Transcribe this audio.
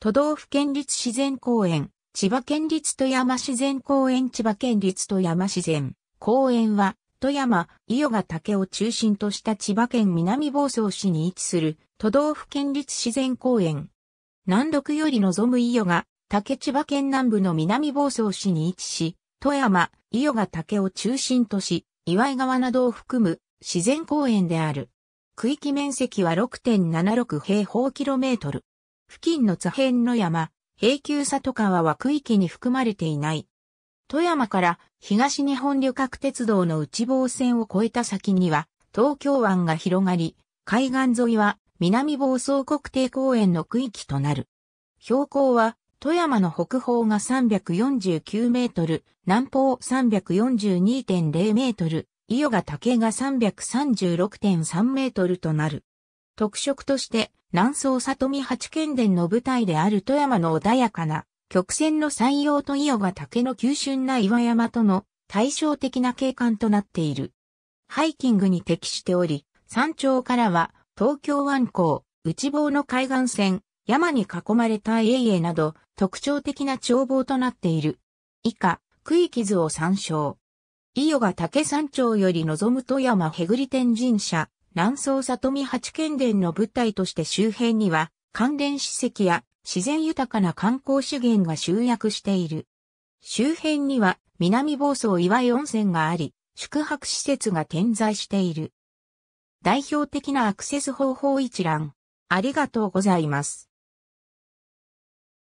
都道府県立自然公園、千葉県立富山自然公園千葉県立富山自然公園は、富山、伊予が竹を中心とした千葉県南房総市に位置する都道府県立自然公園。南独より望む伊予が竹千葉県南部の南房総市に位置し、富山、伊予が竹を中心とし、岩井川などを含む自然公園である。区域面積は6.76平方キロメートル。付近の座辺の山、平久里川は区域に含まれていない。富山から東日本旅客鉄道の内房線を越えた先には東京湾が広がり、海岸沿いは南房総国定公園の区域となる。標高は富山の北方が349メートル、南方342.0メートル、伊予が竹が336.3メートルとなる。特色として南宋里見八犬伝の舞台である富山の穏やかな曲線の山陽と伊予が竹の急峻な岩山との対照的な景観となっている。ハイキングに適しており、山頂からは東京湾港、内房の海岸線、山に囲まれた永永など特徴的な眺望となっている。以下、区域図を参照。伊予が竹山頂より望む富山へぐり天神社、南宋里見八犬伝の舞台として周辺には関連史跡や自然豊かな観光資源が集約している。周辺には南房総岩井温泉があり、宿泊施設が点在している。代表的なアクセス方法一覧。ありがとうございます。